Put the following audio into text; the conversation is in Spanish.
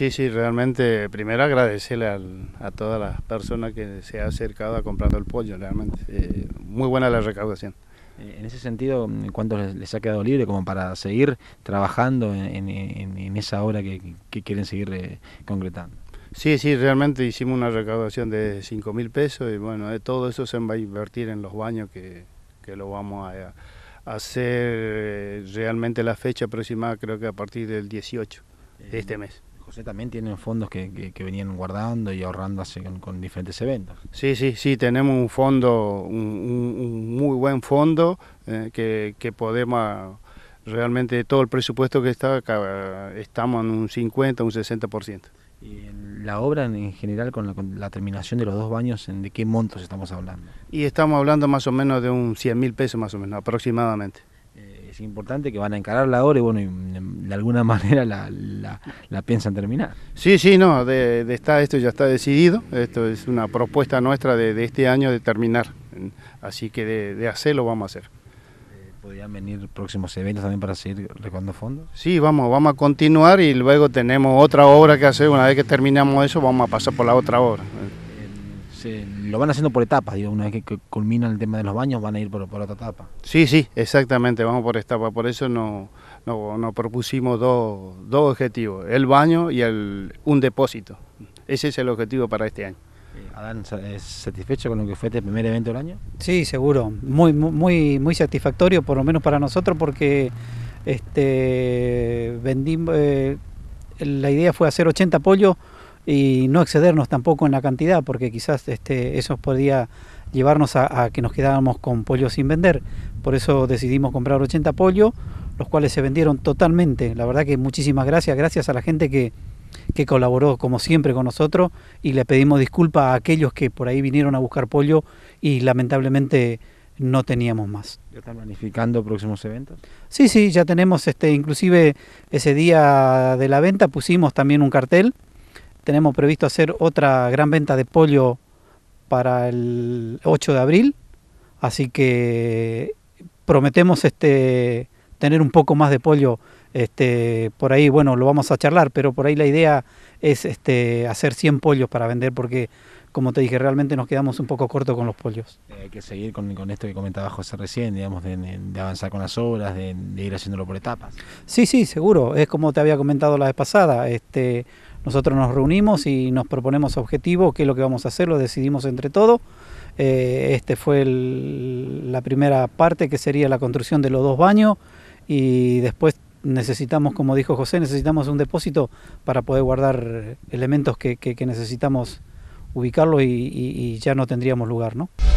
Sí, sí, realmente, primero agradecerle a todas las personas que se ha acercado a comprar el pollo, realmente. Eh, muy buena la recaudación. Eh, en ese sentido, ¿cuánto les ha quedado libre como para seguir trabajando en, en, esa obra que, quieren seguir eh, concretando? Sí, sí, realmente hicimos una recaudación de 5 mil pesos y bueno, de todo eso se va a invertir en los baños que, lo vamos a, hacer realmente la fecha aproximada, creo que a partir del 18 de este mes también tienen fondos que, venían guardando y ahorrando con, diferentes eventos. Sí, sí, sí, tenemos un fondo, un, muy buen fondo eh, que, podemos realmente todo el presupuesto que está, estamos en un 50, un 60%. ¿Y la obra en general, con la, con la, terminación de los dos baños, en de qué montos estamos hablando? Y estamos hablando más o menos de un 100 mil pesos, más o menos, aproximadamente es importante que van a encarar la obra y bueno, mm, de alguna manera la, la, piensan terminar. Sí, sí, no, de, de está, esto ya está decidido, esto es una propuesta nuestra de, de este año de terminar, así que de, hacerlo vamos a hacer. Eh, ¿Podrían venir próximos eventos también para seguir recuando fondos? Sí, vamos, vamos a continuar y luego tenemos otra obra que hacer, una vez que terminamos eso vamos a pasar por la otra obra lo van haciendo por etapas, digo, una vez que, culmina el tema de los baños van a ir por, otra etapa. Sí, sí, exactamente, vamos por etapa, por eso nos no, propusimos dos, objetivos, el baño y el, un depósito. Ese es el objetivo para este año. Eh, Adán, ¿es satisfecho con lo que fue este primer evento del año? Sí, seguro, muy, muy, muy satisfactorio, por lo menos para nosotros, porque este eh, la idea fue hacer 80 pollos y no excedernos tampoco en la cantidad, porque quizás este, eso podía llevarnos a, que nos quedáramos con pollo sin vender. Por eso decidimos comprar 80 pollo, los cuales se vendieron totalmente. La verdad que muchísimas gracias, gracias a la gente que, colaboró como siempre con nosotros y le pedimos disculpas a aquellos que por ahí vinieron a buscar pollo y lamentablemente no teníamos más. ¿Ya están planificando próximos eventos? Sí, sí, ya tenemos este inclusive ese día de la venta pusimos también un cartel tenemos previsto hacer otra gran venta de pollo para el 8 de abril, así que prometemos este tener un poco más de pollo este por ahí, bueno, lo vamos a charlar, pero por ahí la idea es este hacer 100 pollos para vender porque como te dije, realmente nos quedamos un poco corto con los pollos. Eh, hay que seguir con, esto que comentaba José recién, digamos, de, avanzar con las obras, de, de, ir haciéndolo por etapas. Sí, sí, seguro. Es como te había comentado la vez pasada. Este, nosotros nos reunimos y nos proponemos objetivos, qué es lo que vamos a hacer, lo decidimos entre todos. Eh, este fue la primera parte que sería la construcción de los dos baños y después necesitamos, como dijo José, necesitamos un depósito para poder guardar elementos que, necesitamos ubicarlo y, y ya no tendríamos lugar, ¿no?